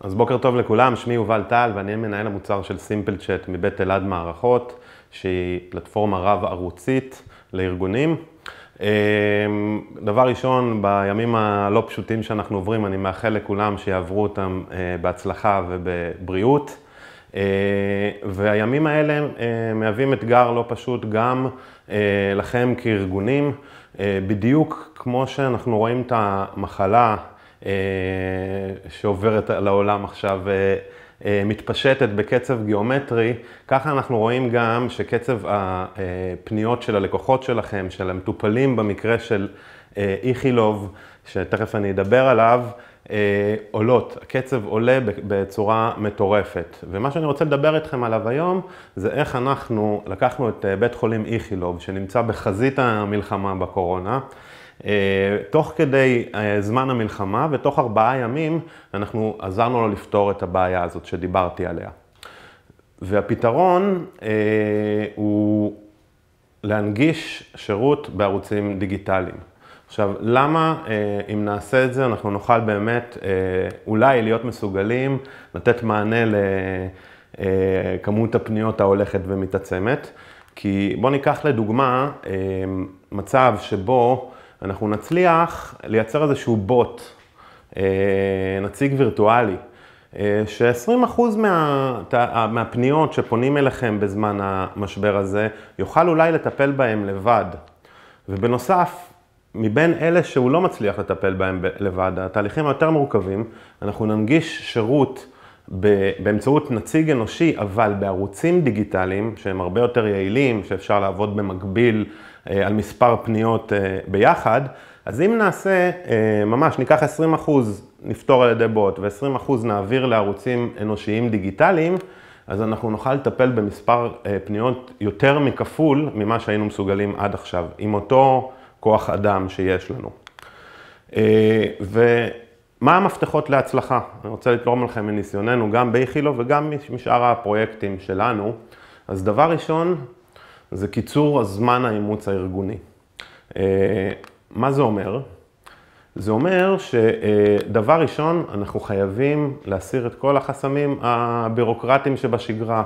אז בוקר טוב לכולם, שמי יובל טל ואני מנהל המוצר של סימפל צ'אט מבית אלעד מערכות, שהיא פלטפורמה רב-ערוצית לארגונים. אה, דבר ראשון, בימים הלא פשוטים שאנחנו עוברים, אני מאחל לכולם שיעברו אותם אה, בהצלחה ובבריאות. אה, והימים האלה מהווים אתגר לא פשוט גם לכם כארגונים, בדיוק כמו שאנחנו רואים את המחלה אה, שעוברת לעולם עכשיו אה, אה, מתפשטת בקצב גיאומטרי, ככה אנחנו רואים גם שקצב הפניות של הלקוחות שלכם, של המטופלים במקרה של איכילוב, שתכף אני אדבר עליו, עולות, הקצב עולה בצורה מטורפת. ומה שאני רוצה לדבר איתכם עליו היום, זה איך אנחנו לקחנו את בית חולים איכילוב, שנמצא בחזית המלחמה בקורונה, אה, תוך כדי אה, זמן המלחמה ותוך ארבעה ימים אנחנו עזרנו לו לפתור את הבעיה הזאת שדיברתי עליה. והפתרון אה, הוא להנגיש שירות בערוצים דיגיטליים. עכשיו, למה אם נעשה את זה אנחנו נוכל באמת אולי להיות מסוגלים לתת מענה לכמות הפניות ההולכת ומתעצמת? כי בואו ניקח לדוגמה מצב שבו אנחנו נצליח לייצר איזשהו בוט, אה, נציג וירטואלי, אה, ש-20% מה, אה, מהפניות שפונים אליכם בזמן המשבר הזה, יוכל אולי לטפל בהם לבד. ובנוסף, מבין אלה שהוא לא מצליח לטפל בהם לבד, התהליכים היותר מורכבים, אנחנו ננגיש שירות באמצעות נציג אנושי, אבל בערוצים דיגיטליים, שהם הרבה יותר יעילים, שאפשר לעבוד במקביל אה, על מספר פניות אה, ביחד, אז אם נעשה, אה, ממש ניקח 20% נפתור על ידי בוט ו-20% נעביר לערוצים אנושיים דיגיטליים, אז אנחנו נוכל לטפל במספר פניות יותר מכפול ממה שהיינו מסוגלים עד עכשיו, עם אותו כוח אדם שיש לנו. ומה המפתחות להצלחה? אני רוצה לתרום לכם מניסיוננו, גם באיכילוב וגם משאר הפרויקטים שלנו. אז דבר ראשון, זה קיצור הזמן האימוץ הארגוני. אה, מה זה אומר? זה אומר שדבר ראשון, אנחנו חייבים להסיר את כל החסמים הבירוקרטיים שבשגרה,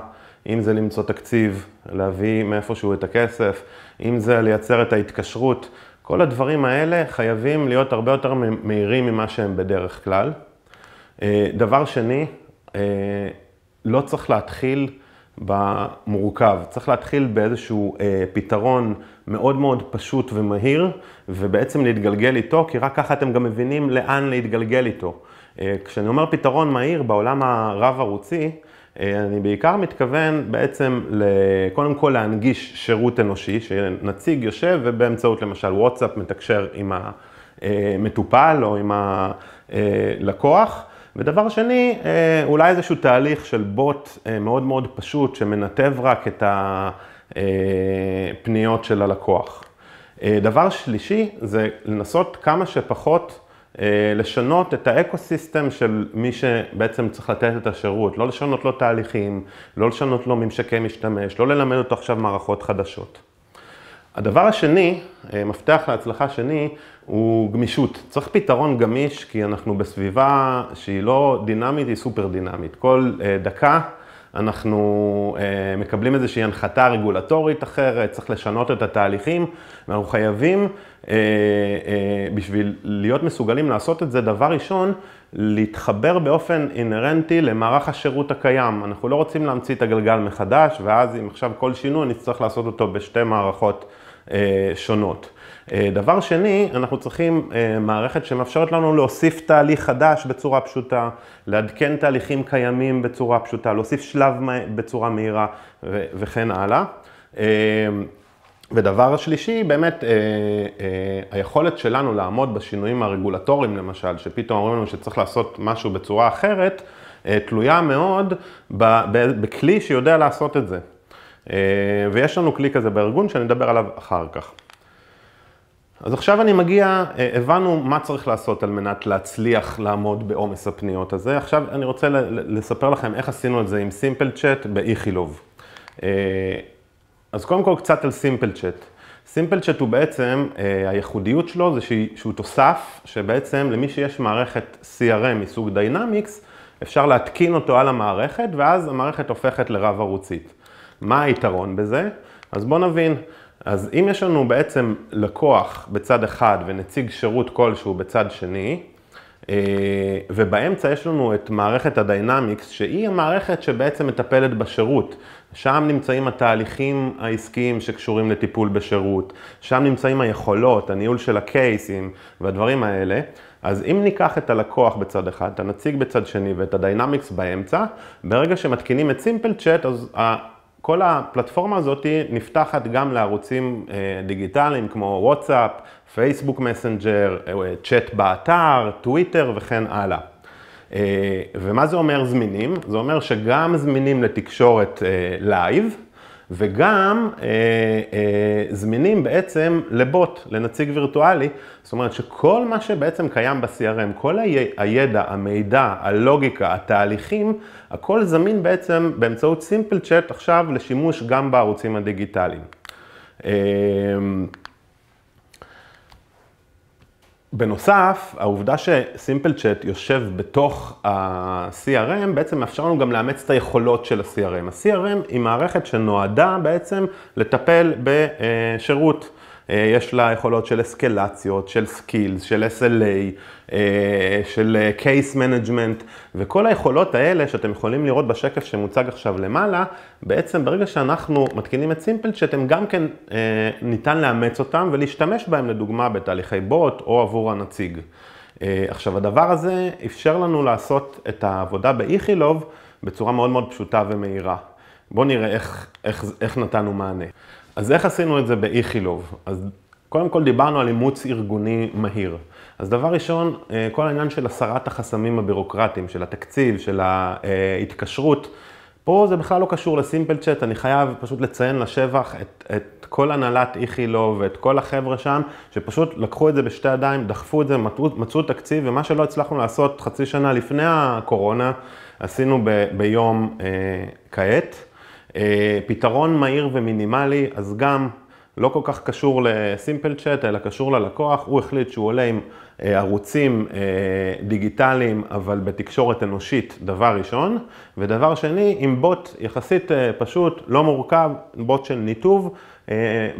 אם זה למצוא תקציב, להביא מאיפשהו את הכסף, אם זה לייצר את ההתקשרות, כל הדברים האלה חייבים להיות הרבה יותר מהירים ממה שהם בדרך כלל. אה, דבר שני, אה, לא צריך להתחיל במורכב. צריך להתחיל באיזשהו אה, פתרון מאוד מאוד פשוט ומהיר, ובעצם להתגלגל איתו, כי רק ככה אתם גם מבינים לאן להתגלגל איתו. אה, כשאני אומר פתרון מהיר בעולם הרב-ערוצי, אה, אני בעיקר מתכוון בעצם קודם כל להנגיש שירות אנושי, שנציג יושב ובאמצעות למשל וואטסאפ מתקשר עם המטופל אה, או עם הלקוח. אה, ודבר שני, אה, אולי איזשהו תהליך של בוט אה, מאוד מאוד פשוט, שמנתב רק את הפניות של הלקוח. אה, דבר שלישי, זה לנסות כמה שפחות לשנות את האקו-סיסטם של מי שבעצם צריך לתת את השירות, לא לשנות לו תהליכים, לא לשנות לו ממשקי משתמש, לא ללמד אותו עכשיו מערכות חדשות. הדבר השני, אה, מפתח להצלחה שני, הוא גמישות. צריך פתרון גמיש, כי אנחנו בסביבה שהיא לא דינמית, היא סופר דינמית. כל אה, דקה אנחנו אה, מקבלים איזושהי הנחתה רגולטורית אחרת, צריך לשנות את התהליכים, ואנחנו חייבים, בשביל להיות מסוגלים לעשות את זה, דבר ראשון, להתחבר באופן אינהרנטי למערך השירות הקיים. אנחנו לא רוצים להמציא את הגלגל מחדש, ואז אם עכשיו כל שינוי נצטרך לעשות אותו בשתי מערכות. אה, שונות. אה, דבר שני, אנחנו צריכים אה, מערכת שמאפשרת לנו להוסיף תהליך חדש בצורה פשוטה, לעדכן תהליכים קיימים בצורה פשוטה, להוסיף שלב בצורה מהירה וכן הלאה. ודבר שלישי, באמת היכולת שלנו לעמוד בשינויים הרגולטוריים למשל, שפתאום אומרים לנו שצריך לעשות משהו בצורה אחרת, תלויה מאוד בכלי שיודע לעשות את זה. אה, ויש לנו כלי כזה בארגון שנדבר עליו אחר כך. אז עכשיו אני מגיע, אה, הבנו מה צריך לעשות על מנת להצליח לעמוד בעומס הפניות הזה. עכשיו אני רוצה לספר לכם איך עשינו את זה עם סימפל צ'אט באיכילוב. אה, אז קודם כל קצת על סימפל צ'אט. סימפל צ'אט הוא בעצם, הייחודיות שלו זה שהוא תוסף, שבעצם למי שיש מערכת CRM מסוג דיינמיקס, אפשר להתקין אותו על המערכת, ואז המערכת הופכת לרב ערוצית. מה היתרון בזה? אז בואו נבין. אז אם יש לנו בעצם לקוח בצד אחד ונציג שירות כלשהו בצד שני, אה, ובאמצע יש לנו את מערכת הדיינמיקס, שהיא המערכת שבעצם מטפלת בשירות. שם נמצאים התהליכים העסקיים שקשורים לטיפול בשירות, שם נמצאים היכולות, הניהול של הקייסים והדברים האלה. אז אם ניקח את הלקוח בצד אחד, את הנציג בצד שני ואת הדיינמיקס באמצע, ברגע שמתקינים את סימפל צ'אט, אז כל הפלטפורמה הזאת נפתחת גם לערוצים אה, דיגיטליים כמו וואטסאפ, פייסבוק מסנג'ר, אה, צ'אט באתר, טוויטר וכן הלאה. אה, ומה זה אומר זמינים? זה אומר שגם זמינים לתקשורת לייב, וגם אה, אה, זמינים בעצם לבוט, לנציג וירטואלי. זאת אומרת שכל מה שבעצם קיים ב-CRM, כל הידע, המידע, הלוגיקה, התהליכים, הכל זמין בעצם באמצעות סימפל צ'אט עכשיו לשימוש גם בערוצים הדיגיטליים. אה, בנוסף, העובדה שסימפל צ'אט יושב בתוך ה-CRM, בעצם מאפשר לנו גם לאמץ את היכולות של ה-CRM. ה-CRM היא מערכת שנועדה בעצם לטפל בשירות. אה, יש לה יכולות של אסקלציות, של סקילס, של SLA, אה, של קייס אה, מנג'מנט, וכל היכולות האלה שאתם יכולים לראות בשקף שמוצג עכשיו למעלה, בעצם ברגע שאנחנו מתקינים את סימפל שאתם גם כן ניתן לאמץ אותם ולהשתמש בהם לדוגמה בתהליכי בוט או עבור הנציג. עכשיו הדבר הזה אפשר לנו לעשות את העבודה באיכילוב בצורה מאוד מאוד פשוטה ומהירה. בואו נראה איך, איך, איך נתנו מענה. אז איך עשינו את זה באיכילוב? אז קודם כל דיברנו על אימוץ ארגוני מהיר. אז דבר ראשון, אה, כל העניין של הסרת החסמים הבירוקרטיים, של התקציב, של ההתקשרות, פה זה בכלל לא קשור לסימפל צ'אט, אני חייב פשוט לציין לשבח את, את כל הנהלת איכילוב ואת כל החבר'ה שם, שפשוט לקחו את זה בשתי ידיים, דחפו את זה, מצאו, מצאו תקציב, ומה שלא הצלחנו לעשות חצי שנה לפני הקורונה, עשינו ב, ביום אה, כעת. אה, פתרון מהיר ומינימלי, אז גם לא כל כך קשור לסימפל צ'אט, אלא קשור ללקוח. הוא החליט שהוא עולה עם אה, ערוצים אה, דיגיטליים, אבל בתקשורת אנושית, דבר ראשון. ודבר שני, עם בוט יחסית פשוט, לא מורכב, בוט של ניתוב,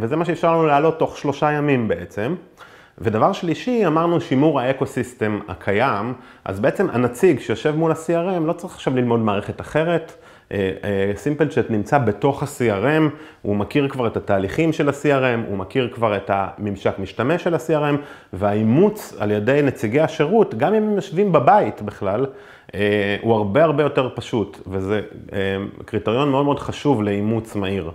וזה מה שאפשר לנו להעלות תוך שלושה ימים בעצם. ודבר שלישי, אמרנו שימור האקו-סיסטם הקיים, אז בעצם הנציג שיושב מול ה-CRM לא צריך עכשיו ללמוד מערכת אחרת, סימפל אה, צ'אט אה, נמצא בתוך ה-CRM, הוא מכיר כבר את התהליכים של ה-CRM, הוא מכיר כבר את הממשק משתמש של ה-CRM, והאימוץ על ידי נציגי השירות, גם אם הם יושבים בבית בכלל, אה, הוא הרבה הרבה יותר פשוט, וזה קריטריון מאוד מאוד חשוב לאימוץ מהיר.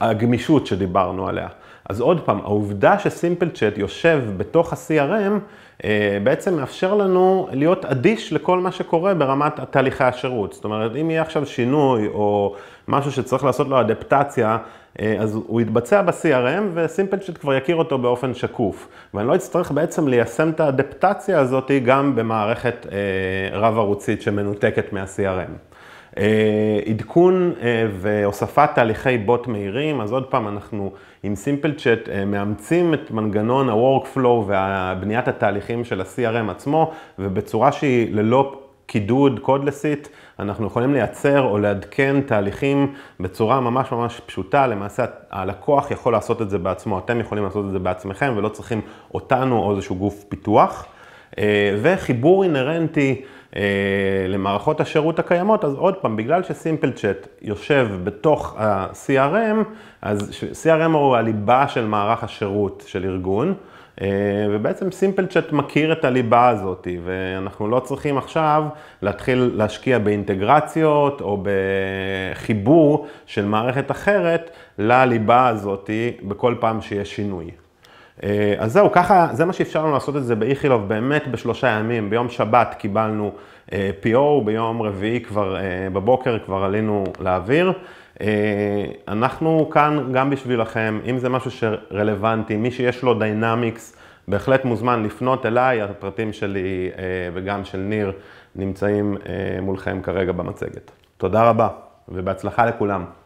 הגמישות שדיברנו עליה. אז עוד פעם, העובדה שסימפל צ'אט יושב בתוך ה-CRM, אה, בעצם מאפשר לנו להיות אדיש לכל מה שקורה ברמת תהליכי השירות. זאת אומרת, אם יהיה עכשיו שינוי או משהו שצריך לעשות לו אדפטציה, אה, אז הוא יתבצע ב-CRM וסימפל צ'אט כבר יכיר אותו באופן שקוף. ואני לא אצטרך בעצם ליישם את האדפטציה הזאת גם במערכת אה, רב-ערוצית שמנותקת מה-CRM. אה, עדכון אה, והוספת תהליכי בוט מהירים, אז עוד פעם, אנחנו עם סימפל צ'אט אה, מאמצים את מנגנון ה-workflow ובניית התהליכים של ה-CRM עצמו, ובצורה שהיא ללא קידוד קודלסית, אנחנו יכולים לייצר או לעדכן תהליכים בצורה ממש ממש פשוטה, למעשה הלקוח יכול לעשות את זה בעצמו, אתם יכולים לעשות את זה בעצמכם ולא צריכים אותנו או איזשהו גוף פיתוח. אה, וחיבור אינהרנטי אה, למערכות השירות הקיימות, אז עוד פעם, בגלל שסימפל צ'אט יושב בתוך ה-CRM, אז CRM הוא הליבה של מערך השירות של ארגון, אה, ובעצם סימפל צ'אט מכיר את הליבה הזאת, ואנחנו לא צריכים עכשיו להתחיל להשקיע באינטגרציות או בחיבור של מערכת אחרת לליבה הזאת בכל פעם שיש שינוי. אה, אז זהו, ככה, זה מה שאפשר לנו לעשות את זה באיכילוב באמת בשלושה ימים. ביום שבת קיבלנו אה, PO, ביום רביעי כבר, אה, בבוקר כבר עלינו לאוויר. אנחנו כאן גם בשבילכם, אם זה משהו שרלוונטי, מי שיש לו דיינמיקס, בהחלט מוזמן לפנות אליי, הפרטים שלי וגם של ניר נמצאים מולכם כרגע במצגת. תודה רבה ובהצלחה לכולם.